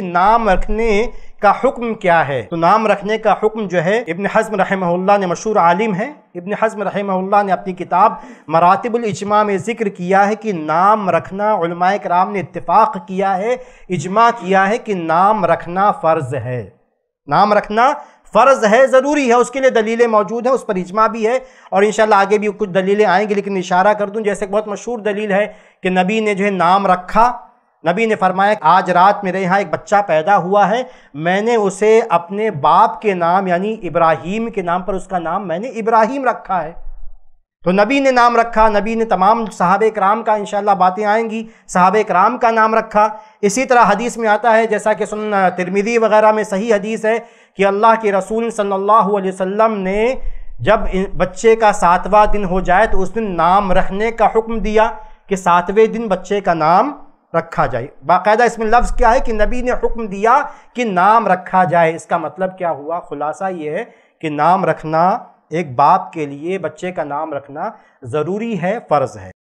नाम रखने का हुक्म क्या है तो नाम रखने का हुक्म जो है इबन हज़म रहमल्ला ने मशहूर आलिम है इब्न हज़म रहमल्ला ने अपनी किताब इजमा में ज़िक्र किया है कि नाम रखना कराम ने इतफ़ाक़ किया है इजमा किया है कि नाम रखना फ़र्ज़ है नाम रखना फ़र्ज़ है ज़रूरी है उसके लिए दलीलें मौजूद हैं उस पर इजमा भी है और इन आगे भी कुछ दलीलें आएंगी लेकिन इशारा कर दूँ जैसे बहुत मशहूर दलील है कि नबी ने जो है नाम रखा नबी ने फरमाया आज रात मेरे यहाँ एक बच्चा पैदा हुआ है मैंने उसे अपने बाप के नाम यानी इब्राहिम के नाम पर उसका नाम मैंने इब्राहिम रखा है तो नबी ने नाम रखा नबी ने तमाम साहब कराम का इंशाल्लाह बातें आएंगी साहब कराम का नाम रखा इसी तरह हदीस में आता है जैसा कि सुन तिरमिदी वगैरह में सही हदीस है कि अल्लाह के रसूल सल्लल्लाहु अलैहि वसल्लम ने जब बच्चे का सातवां दिन हो जाए तो उस दिन नाम रखने का हुक्म दिया कि सातवें दिन बच्चे का नाम रखा जाए बाकायदा इसमें लफ्ज़ क्या है कि नबी ने हुक्म दिया कि नाम रखा जाए इसका मतलब क्या हुआ खुलासा ये है कि नाम रखना एक बाप के लिए बच्चे का नाम रखना ज़रूरी है फ़र्ज़ है